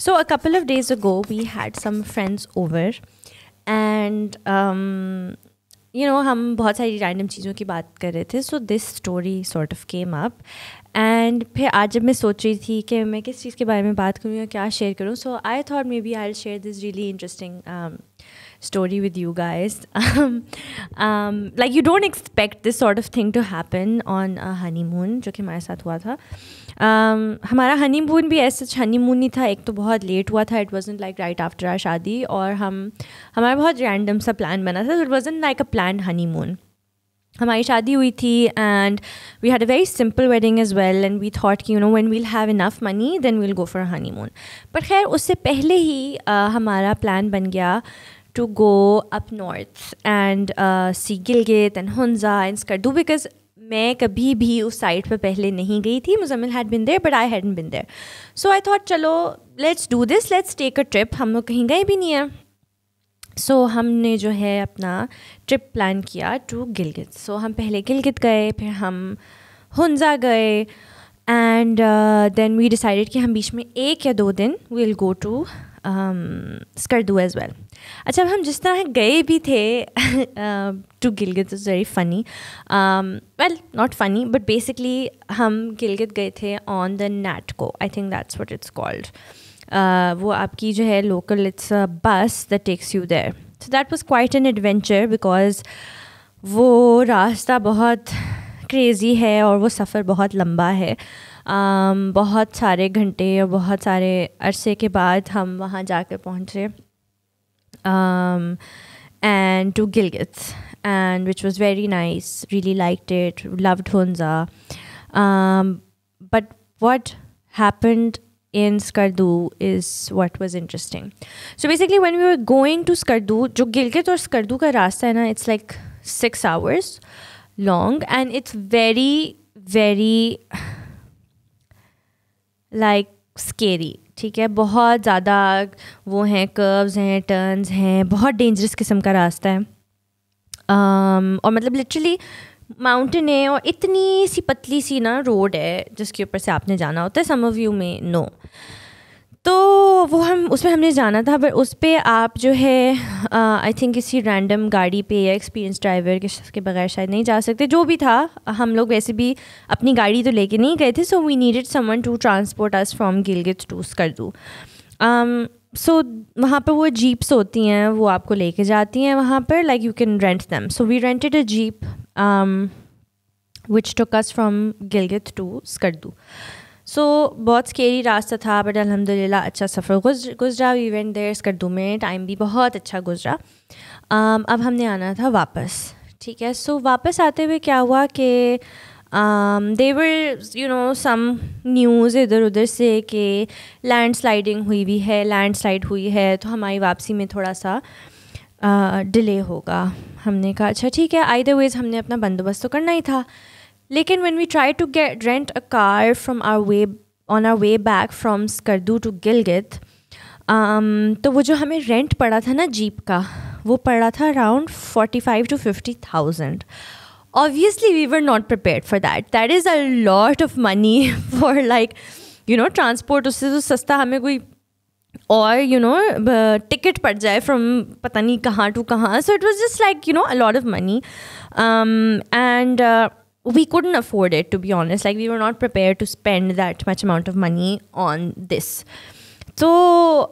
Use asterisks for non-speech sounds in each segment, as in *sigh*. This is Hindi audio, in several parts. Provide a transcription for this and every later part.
So, a couple of days ago, we had some friends over, and um, you know, हम बहुत सारी random चीज़ों की बात कर रहे थे So, this story sort of came up. and फिर आज जब मैं सोच रही थी कि मैं किस चीज़ के बारे में बात करूँ या क्या शेयर करूँ story with you guys. *laughs* um, um, like you don't expect this sort of thing to happen on a honeymoon, जो कि हमारे साथ हुआ था. Um, हमारा हनीमून भी ऐसा हनीमून नहीं था एक तो बहुत लेट हुआ था it was like right after our शादी और हम हमारा बहुत रैंडम सा प्लान बना था it was like a plan honeymoon हमारी शादी हुई थी and we had a very simple wedding as well and we thought कि you know when we'll have enough money then we'll go for honeymoon पर खैर उससे पहले ही uh, हमारा प्लान बन गया to go up north and uh, see Gilgit and Hunza and Skardu because मैं कभी भी उस साइट पर पहले नहीं गई थी Muzammil had been there but I had been there so I thought चलो let's do this let's take a trip हम लोग कहीं गए भी नहीं हैं सो so, हमने जो है अपना ट्रिप प्लान किया टू गिलगित सो so, हम पहले गिलगित गए फिर हम हुंजा गए एंड देन वी डिसाइडेड कि हम बीच में एक या दो दिन we'll go to Skardu as well अच्छा अब हम जिस तरह गए भी थे to Gilgit is very funny well not funny but basically हम गिलगित गए थे ऑन द नैट को I think that's what it's called वो आपकी जो है local it's a bus the takes you there so that was quite an adventure because वो रास्ता बहुत क्रेज़ी है और वो सफ़र बहुत लंबा है um, बहुत सारे घंटे और बहुत सारे अरसे के बाद हम वहाँ जाकर पहुँचे um, and to Gilgit, and which was very nice. Really liked it. Loved Hunza. Um, but what happened in Skardu is what was interesting. So basically, when we were going to Skardu, जो गिलगित और Skardu का रास्ता it's like six hours long, and it's very, very *sighs* like scary. ठीक है बहुत ज़्यादा वो हैं कर्व्स हैं टर्न्स हैं बहुत डेंजरस किस्म का रास्ता है um, और मतलब लिटरली माउंटेन है और इतनी सी पतली सी ना रोड है जिसके ऊपर से आपने जाना होता है सम ऑफ यू में नो no. तो वो हम उसमें हमने जाना था पर उस पर आप जो है आई थिंक किसी रैंडम गाड़ी पे या एक्सपीरियंस ड्राइवर के के बगैर शायद नहीं जा सकते जो भी था हम लोग वैसे भी अपनी गाड़ी तो लेके नहीं गए थे so we needed someone to transport us from Gilgit to Skardu so वहाँ पर वो जीप्स होती हैं वो आपको लेके जाती हैं वहाँ पर like you can rent them so we rented a jeep which took us from Gilgit to Skardu so बहुत स्केरी रास्ता था बट अलहमदिल्ला अच्छा सफ़र गुजर गुजरा वी वेंट देयर स्कर्दू में टाइम भी बहुत अच्छा गुजरा um, अब हमने आना था वापस ठीक है सो वापस आते हुए क्या हुआ कि there were you know some news इधर उधर से कि लैंड स्लाइडिंग हुई भी है लैंड स्लाइड हुई है तो हमारी वापसी में थोड़ा सा डिले uh, होगा हमने कहा अच्छा ठीक है आई द वेज़ हमने अपना बंदोबस्त तो करना ही था लेकिन when we try to get rent a car from our way on our way back from Skardu to Gilgit तो वो जो हमें रेंट पड़ा था ना जीप का वो पड़ा था around forty five to fifty thousand obviously we were not prepare for that that is a lot of money for like you know transport उससे तो सस्ता हमें कोई और यू नो टिकट पड़ जाए फ्रॉम पता नहीं कहाँ टू कहाँ so it was just like you know a lot of money and we couldn't afford it to be honest like we were not prepared to spend that much amount of money on this तो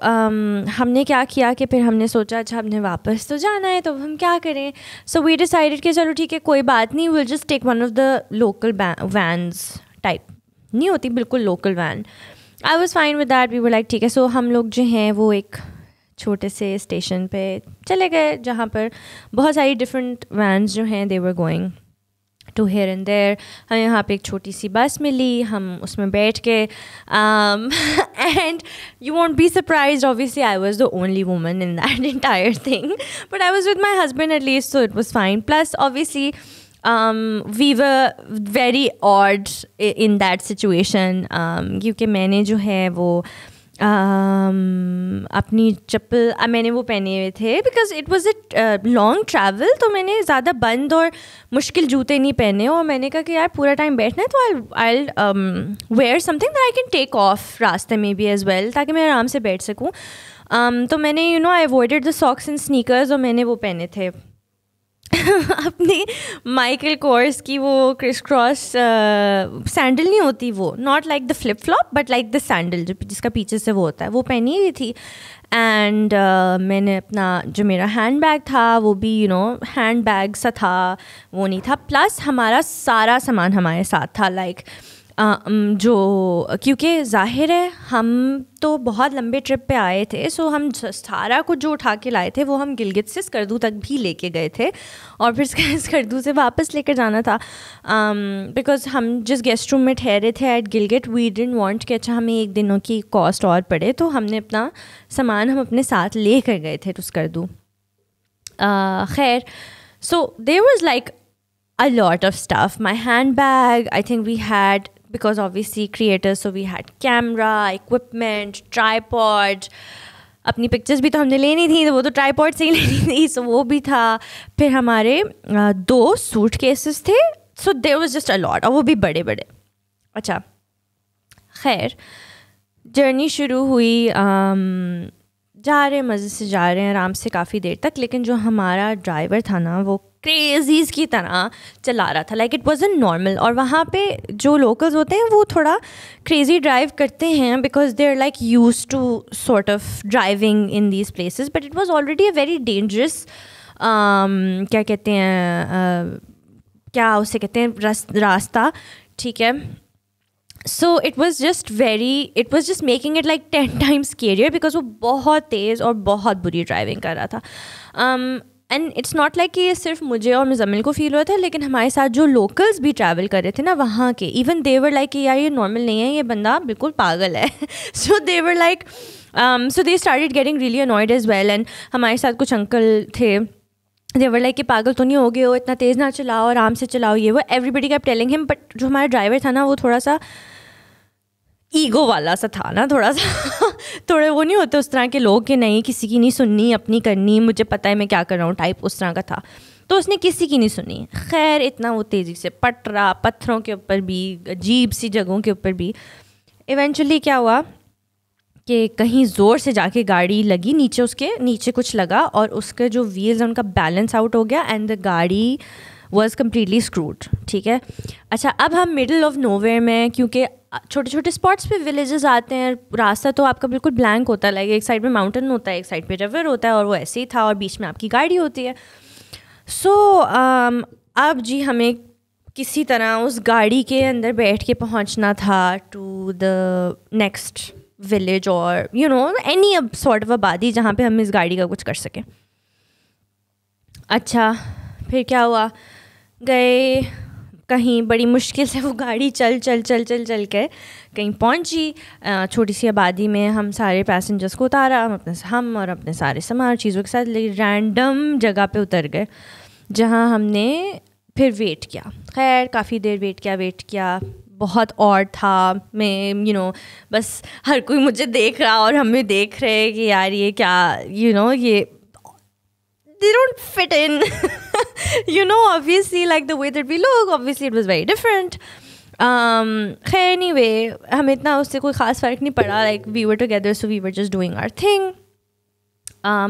um, हमने क्या किया कि फिर हमने सोचा अच्छा हमने वापस तो जाना है तो हम क्या करें सो वी डिसाइडेड कि चलो ठीक है कोई बात नहीं will just take one of the local vans type नहीं होती बिल्कुल local van I was fine with that we वो लाइक ठीक है सो हम लोग जो हैं वो एक छोटे से स्टेशन पे चले गए जहाँ पर बहुत सारी डिफरेंट वैन्स जो हैं they were going to here and there हमें यहाँ पे एक छोटी सी बस मिली हम उसमें बैठ के and you won't be surprise obviously I was the only woman in that entire thing but I was with my husband at least so it was fine plus obviously we were very odd in that situation क्योंकि मैंने जो है वो Um, अपनी चप्पल मैंने वो पहने हुए थे because it was a long travel तो मैंने ज़्यादा बंद और मुश्किल जूते नहीं पहने और मैंने कहा कि यार पूरा टाइम बैठना है तो I I wear something that I can take off रास्ते में भी एज़ वेल ताकि मैं आराम से बैठ सकूँ um, तो मैंने you know I avoided the socks and sneakers और मैंने वो पहने थे *laughs* अपने माइकल कोर्स की वो क्रिस क्रॉस सैंडल नहीं होती वो not like the flip flop but like the sandal जो जिसका पीछे से वो होता है वो पहनी हुई थी एंड uh, मैंने अपना जो मेरा हैंड बैग था वो भी यू नो हैंड बैग सा था वो नहीं था प्लस हमारा सारा सामान हमारे साथ था लाइक like, जो क्योंकि ज़ाहिर है हम तो बहुत लंबे ट्रिप पे आए थे सो हम सारा कुछ जो उठा के लाए थे वो हम गिलगित से स्कर्दू तक भी लेके गए थे और फिर *laughs* स्कर्दू से वापस लेकर जाना था बिकॉज um, हम जिस गेस्ट रूम में ठहरे थे at Gilgit we didn't want कि अच्छा हमें एक दिनों की कॉस्ट और पड़े तो हमने अपना सामान हम अपने साथ ले कर गए थे तो स्कर्दू खैर so there was like a lot of stuff my handbag I think we had because obviously creators so we had camera equipment tripod अपनी पिक्चर्स भी तो हमने लेनी थी तो वो तो ट्राईपॉड से ही *laughs* लेनी थी सो so वो भी था फिर हमारे दो सूट केसेस थे so there was just a lot और वो भी बड़े बड़े अच्छा खैर जर्नी शुरू हुई जा रहे मज़े से जा रहे हैं आराम से काफ़ी देर तक लेकिन जो हमारा ड्राइवर था ना वो क्रेजीज की तरह चला रहा था like it was an normal और वहाँ पे जो लोकल्स होते हैं वो थोड़ा क्रेजी ड्राइव करते हैं because they are like use to sort of driving in these places but it was already a very dangerous क्या कहते हैं uh, क्या उसे कहते हैं रास्ता ठीक है so it was just very it was just making it like ten times scarier because वो बहुत तेज़ और बहुत बुरी ड्राइविंग कर रहा था um, and it's not like कि ये सिर्फ मुझे और मिजमिल को फील हुआ था लेकिन हमारे साथ जो लोकल्स भी ट्रैवल कर रहे थे ना वहाँ के इवन देवर लाइक कि यार ये नॉर्मल नहीं है ये बंदा बिल्कुल पागल है so they were like so they started getting really annoyed as well and हमारे साथ कुछ अंकल थे देवर लाइक कि पागल तो नहीं हो गए हो इतना तेज़ ना चलाओ आराम से चलाओ ये वो everybody kept telling him but जो हमारा ड्राइवर था ना वो थोड़ा सा ईगो वाला सा था ना थोड़ा सा *laughs* थोड़े वो नहीं होते उस तरह के लोग कि नहीं किसी की नहीं सुननी अपनी करनी मुझे पता है मैं क्या कर रहा हूँ टाइप उस तरह का था तो उसने किसी की नहीं सुनी खैर इतना वो तेज़ी से पट रहा पत्थरों के ऊपर भी अजीब सी जगहों के ऊपर भी इवेंचुअली क्या हुआ कि कहीं ज़ोर से जाके गाड़ी लगी नीचे उसके नीचे कुछ लगा और उसके जो व्हील्स हैं उनका बैलेंस आउट हो गया एंड द गाड़ी वॉज कम्प्लीटली स्क्रूड ठीक है अच्छा अब हम मिडल ऑफ नोवेयर में क्योंकि छोटे छोटे स्पॉट्स पे विलेजेस आते हैं रास्ता तो आपका बिल्कुल ब्लैंक होता है लाइक एक साइड में माउंटेन होता है एक साइड पे रिवर होता है और वो ऐसे ही था और बीच में आपकी गाड़ी होती है सो so, um, अब जी हमें किसी तरह उस गाड़ी के अंदर बैठ के पहुंचना था टू द नेक्स्ट विलेज और यू नो एनी अब सॉर्ट ऑफ आबादी जहाँ पे हम इस गाड़ी का कुछ कर सकें अच्छा फिर क्या हुआ गए कहीं बड़ी मुश्किल से वो गाड़ी चल चल चल चल चल के कहीं पहुंची छोटी सी आबादी में हम सारे पैसेंजर्स को उतारा हम अपने हम और अपने सारे सामान चीज़ों के साथ लेकिन रैंडम जगह पे उतर गए जहाँ हमने फिर वेट किया खैर काफ़ी देर वेट किया वेट किया बहुत और था मैं यू नो बस हर कोई मुझे देख रहा और हम भी देख रहे कि यार ये क्या यू you नो know, ये they don't fit in *laughs* you know, obviously, like the way that we look, obviously, it was very different. Um, खैर एनी वे हमें इतना उससे कोई ख़ास फ़र्क नहीं पड़ा like we were together so we were just doing our thing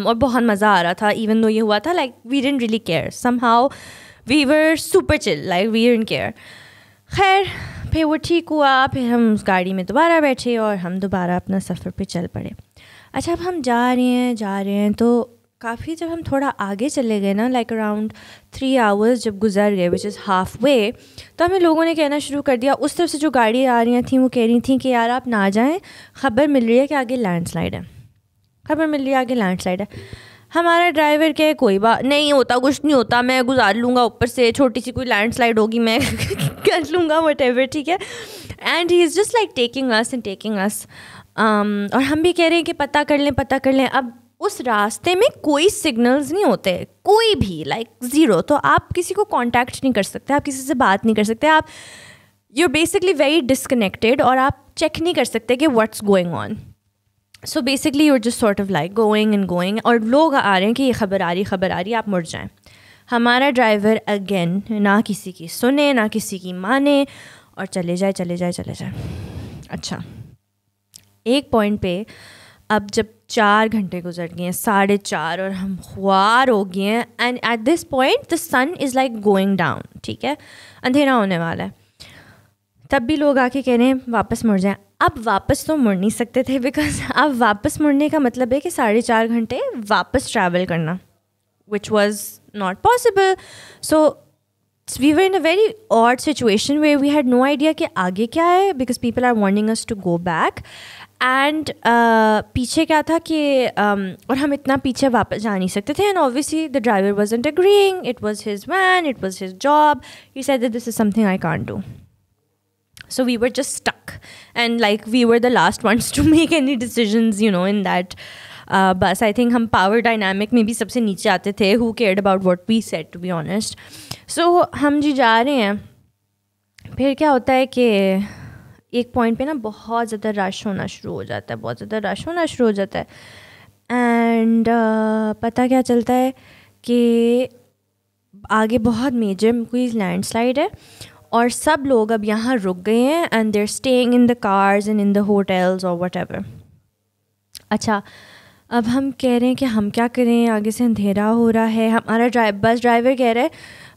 और बहुत मज़ा आ रहा था इवन दो ये हुआ था like we didn't really care somehow we were super chill like we didn't care खैर फिर वो ठीक हुआ फिर हम उस गाड़ी में दोबारा बैठे और हम दोबारा अपना सफ़र पर चल पड़े अच्छा अब हम जा रहे हैं जा रहे हैं तो काफ़ी जब हम थोड़ा आगे चले गए ना लाइक अराउंड थ्री आवर्स जब गुजर गए विच इज़ हाफ वे तो हमें लोगों ने कहना शुरू कर दिया उस तरफ से जो गाड़ी आ रही थी वो कह रही थी कि यार आप ना जाएं खबर मिल रही है कि आगे लैंडस्लाइड है खबर मिल रही है आगे लैंडस्लाइड है हमारा ड्राइवर कहे कोई बात नहीं होता कुछ नहीं होता मैं गुजार लूँगा ऊपर से छोटी सी कोई लैंडस्लाइड होगी मैं *laughs* कर लूँगा वट एवर ठीक है and he is just like taking us and taking us और हम भी कह रहे हैं कि पता कर लें पता कर लें अब उस रास्ते में कोई सिग्नल्स नहीं होते कोई भी लाइक like, ज़ीरो तो आप किसी को कांटेक्ट नहीं कर सकते आप किसी से बात नहीं कर सकते आप you are basically very disconnected और आप चेक नहीं कर सकते कि what's going on so basically you're just sort of like going and going और लोग आ रहे हैं कि ये खबर आ रही खबर आ रही आप मुड़ जाएँ हमारा ड्राइवर अगेन ना किसी की सुने ना किसी की माने और चले जाए चले जाए चले जाए अच्छा एक पॉइंट पे अब जब चार घंटे गुजर गए हैं साढ़े चार और हम ख्वार हो गए हैं and at this point the sun is like going down ठीक है अंधेरा होने वाला है तब भी लोग आके कह रहे हैं वापस मुड़ जाएं अब वापस तो मुड़ नहीं सकते थे बिकॉज अब वापस मुड़ने का मतलब है कि साढ़े चार घंटे वापस ट्रैवल करना which was not possible so we were in a very odd situation we we had no idea कि आगे क्या है because people are wanting us to go back and uh, पीछे क्या था कि um, और हम इतना पीछे वापस जा नहीं सकते थे and obviously the driver wasn't agreeing it was his man it was his job you said this is something I can't do so we were just stuck and like we were the last ones to make any decisions you know in that बस आई थिंक हम पावर डायनामिक में भी सबसे नीचे आते थे who care about what we said to be honest so हम जी जा रहे हैं फिर क्या होता है कि एक पॉइंट पे ना बहुत ज़्यादा रश होना शुरू हो जाता है बहुत ज़्यादा रश होना शुरू हो जाता है एंड uh, पता क्या चलता है कि आगे बहुत मेजर कोई लैंडस्लाइड है और सब लोग अब यहाँ रुक गए हैं and they're staying in the cars and in the hotels और वट एवर अच्छा अब हम कह रहे हैं कि हम क्या करें आगे से अंधेरा हो रहा है हमारा ड्राइव बस ड्राइवर कह रहा है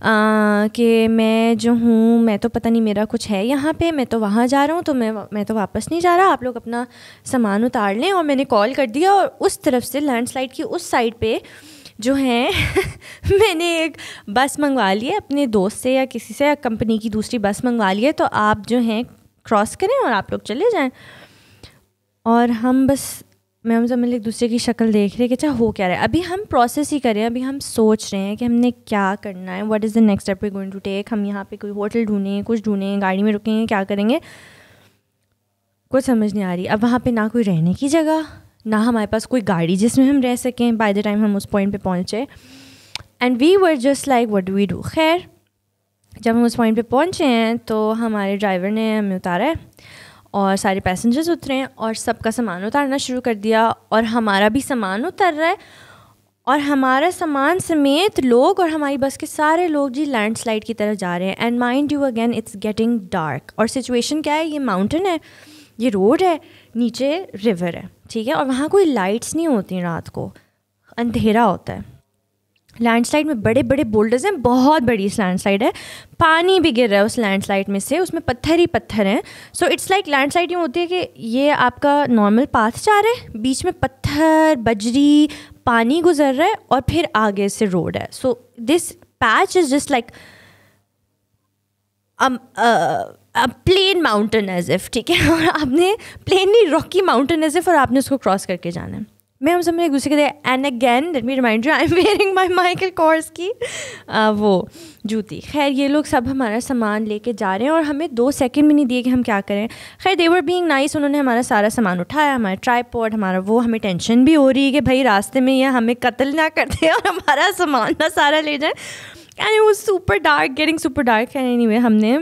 कि मैं जो हूँ मैं तो पता नहीं मेरा कुछ है यहाँ पे मैं तो वहाँ जा रहा हूँ तो मैं मैं तो वापस नहीं जा रहा आप लोग अपना सामान उतार लें और मैंने कॉल कर दिया और उस तरफ से लैंडस्लाइड की उस साइड पे जो हैं *laughs* मैंने एक बस मंगवा ली है अपने दोस्त से या किसी से या कंपनी की दूसरी बस मंगवा ली है तो आप जो हैं क्रॉस करें और आप लोग चले जाएँ और हम बस मैं हम सब एक दूसरे की शक्ल देख रहे हैं कि अच्छा हो क्या रहा है अभी हम प्रोसेस ही कर रहे हैं अभी हम सोच रहे हैं कि हमने क्या करना है what is the next step we going to take हम यहाँ पे कोई होटल ढूंढें कुछ ढूंढें गाड़ी में रुकेंगे क्या करेंगे कुछ समझ नहीं आ रही अब वहाँ पर ना कोई रहने की जगह ना हमारे पास कोई गाड़ी जिसमें हम रह सकें बाय द टाइम हम उस पॉइंट पर पहुँचे and we were just like what we do खैर जब हम उस पॉइंट पर पहुँचे हैं तो हमारे ड्राइवर ने हमें उतारा है और सारे पैसेंजर्स उतरे और सबका सामान उतारना शुरू कर दिया और हमारा भी सामान उतर रहा है और हमारा सामान समेत लोग और हमारी बस के सारे लोग जी लैंडस्लाइड की तरफ जा रहे हैं and mind you again it's getting dark और सिचुएशन क्या है ये माउंटेन है ये रोड है नीचे रिवर है ठीक है और वहाँ कोई लाइट्स नहीं होती रात को अंधेरा होता है लैंडस्लाइड में बड़े बड़े बोल्डर्स हैं बहुत बड़ी इस लैंडस्लाइड है पानी भी गिर रहा है उस लैंडस्लाइड में से उसमें पत्थर ही पत्थर हैं सो इट्स लाइक लैंडस्लाइड यूँ होती है कि ये आपका नॉर्मल पाथ जा रहा है बीच में पत्थर बजरी पानी गुजर रहा है और फिर आगे से रोड है so this patch is just like plain mountain as if ठीक है *laughs* और आपने plainly rocky mountain as if और आपने उसको क्रॉस करके जाना है मैं हम सब एक दूसरे के एन and again let me remind you I am wearing my Michael Kors की आ, वो जूती खैर ये लोग सब हमारा सामान लेके जा रहे हैं और हमें दो सेकंड भी नहीं दिए कि हम क्या करें खैर देवर बीइंग नाइस उन्होंने हमारा सारा सामान उठाया हमारा ट्राईपोर्ट हमारा वो हमें टेंशन भी हो रही है कि भाई रास्ते में यह हमें कत्ल ना करते और हमारा सामान ना सारा ले जाए एंड वो super dark getting super dark anyway हमने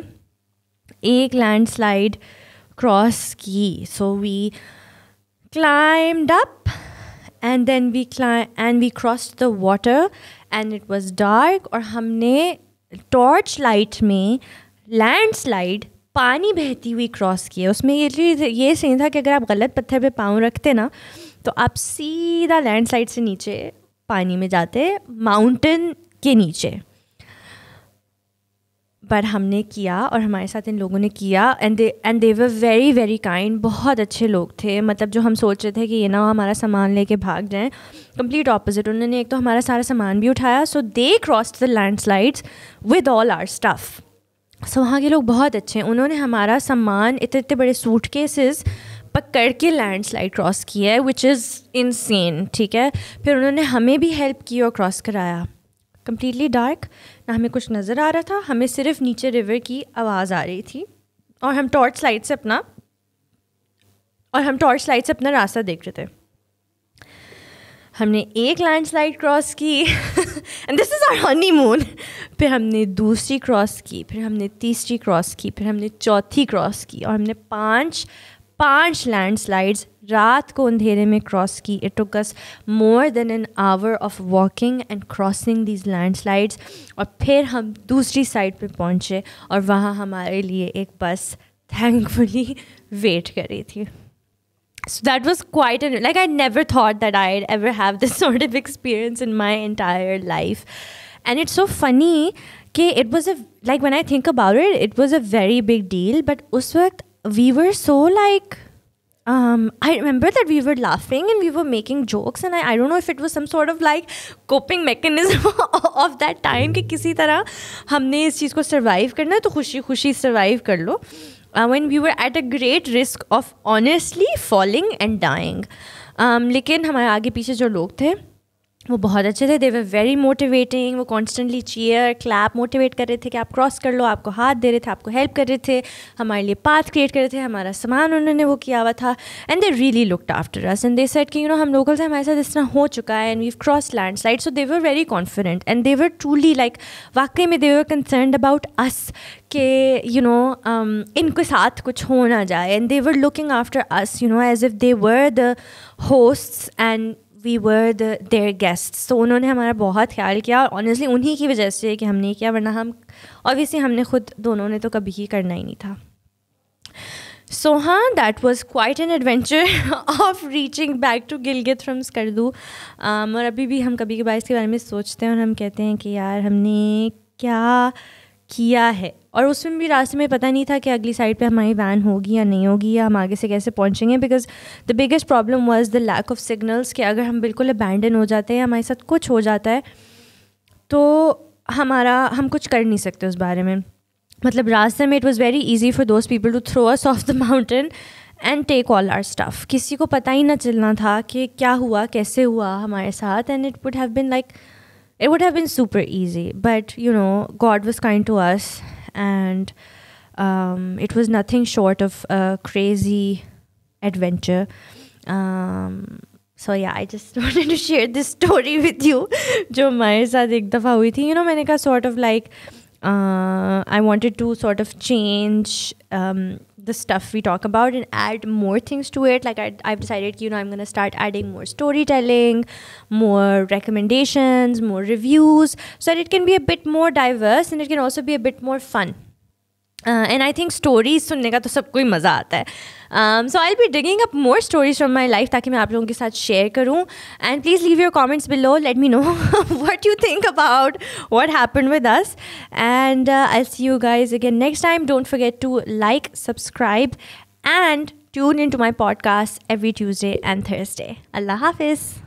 एक लैंड स्लाइड क्रॉस की so we climbed up and then we climb and we cross the water and it was dark और हमने टॉर्च लाइट में लैंड स्लाइड पानी बहती हुई क्रॉस किए उसमें ये ये सीन था कि अगर आप गलत पत्थर पे पाँव रखते ना तो आप सीधा लैंड स्लाइड से नीचे पानी में जाते माउंटेन के नीचे बट हमने किया और हमारे साथ इन लोगों ने किया and they and they were very very kind बहुत अच्छे लोग थे मतलब जो हम सोच रहे थे कि ये ना हमारा सामान लेके भाग जाएं कंप्लीट ऑपोजिट उन्होंने एक तो हमारा सारा सामान भी उठाया so they cross the landslides with all our stuff so वहाँ के लोग बहुत अच्छे हैं उन्होंने हमारा सामान इतने इतने बड़े सूट केसेस पकड़ के लैंड स्लाइड क्रॉस किया है विच इज़ इन ठीक है फिर उन्होंने हमें भी हेल्प की और क्रॉस कराया कम्प्लीटली डार्क ना हमें कुछ नज़र आ रहा था हमें सिर्फ नीचे रिवर की आवाज़ आ रही थी और हम टॉर्च लाइट से अपना और हम टॉर्च लाइट से अपना रास्ता देख रहे थे हमने एक लैंड स्लाइड क्रॉस की and this is our honeymoon फिर हमने दूसरी क्रॉस की फिर हमने तीसरी क्रॉस की फिर हमने चौथी क्रॉस की और हमने पांच पांच स्लाइड्स रात को अंधेरे में क्रॉस की it took us more than an hour of walking and crossing these landslides और फिर हम दूसरी साइड पे पहुंचे और वहाँ हमारे लिए एक बस थैंकफुली वेट कर रही थी so that was quite an like I never thought that I ever have this sort of experience in my entire life and it's so funny कि it was a like one I think about it it was a very big deal but उस वक्त we were so like um, I remember that we were laughing and we were making jokes, and I, I don't know if it was some sort of like coping mechanism of that time कि किसी तरह हमने इस चीज़ survive सर्वाइव करना है तो खुशी खुशी सर्वाइव कर लो when we were at a great risk of honestly falling and dying. Um, lekin hamare aage piche jo log the, वो बहुत अच्छे थे दे वर वेरी मोटिवेटिंग वो कॉन्स्टेंटली चीयर क्लैप मोटिवेट कर रहे थे कि आप क्रॉस कर लो आपको हाथ दे रहे थे आपको हेल्प कर रहे थे हमारे लिए पाथ क्रिएट कर रहे थे हमारा सामान उन्होंने वो किया हुआ था and they really looked after us and they said कि यू नो हम लोकल से हमारे साथ इस तरह हो चुका है and we crossed landslide so they were very confident and they were truly like वाकई में दे वर कंसर्न अबाउट अस के यू नो इनके साथ कुछ हो ना जाए and they were looking after us you know as if they were the host and we were the their guest तो उन्होंने हमारा बहुत ख्याल किया और ऑनेस्टली उन्हीं की वजह से कि हमने किया वरना हम ऑबियसली हमने खुद दोनों ने तो कभी ही करना ही नहीं था सो हाँ that was quite an adventure of reaching back to Gilgit from Skardu और अभी भी हम कभी कभार इसके बारे में सोचते हैं और हम कहते हैं कि यार हमने क्या किया है और उसमें भी रास्ते में पता नहीं था कि अगली साइड पे हमारी वैन होगी या नहीं होगी या हम आगे से कैसे पहुंचेंगे because the biggest problem was the lack of signals कि अगर हम बिल्कुल अबैंडन हो जाते हैं हमारे साथ कुछ हो जाता है तो हमारा हम कुछ कर नहीं सकते उस बारे में मतलब रास्ते में it was very easy for those people to throw us off the mountain and take all our stuff किसी को पता ही ना चलना था कि क्या हुआ कैसे हुआ हमारे साथ and it would have been like it would have been super easy but you know God was kind to us and um, it was nothing short of a crazy adventure. Um, so yeah, I just *laughs* wanted to share this story with you. *laughs* जो मेरे साथ एक दफा हुई थी, you know मैंने sort of like uh, I wanted to sort of change. Um, the stuff we talk about and add more things to it like I, i've decided you know i'm going to start adding more storytelling more recommendations more reviews so that it can be a bit more diverse and it can also be a bit more fun and I think stories सुनने का तो सबको ही मज़ा आता है so I be digging up more stories from my life ताकि मैं आप लोगों के साथ शेयर करूँ and please leave your comments below let me know what you think about what happen with us and I see you guys again next time don't forget to like subscribe and tune in to my podcast every Tuesday and Thursday अल्लाह हाफिज़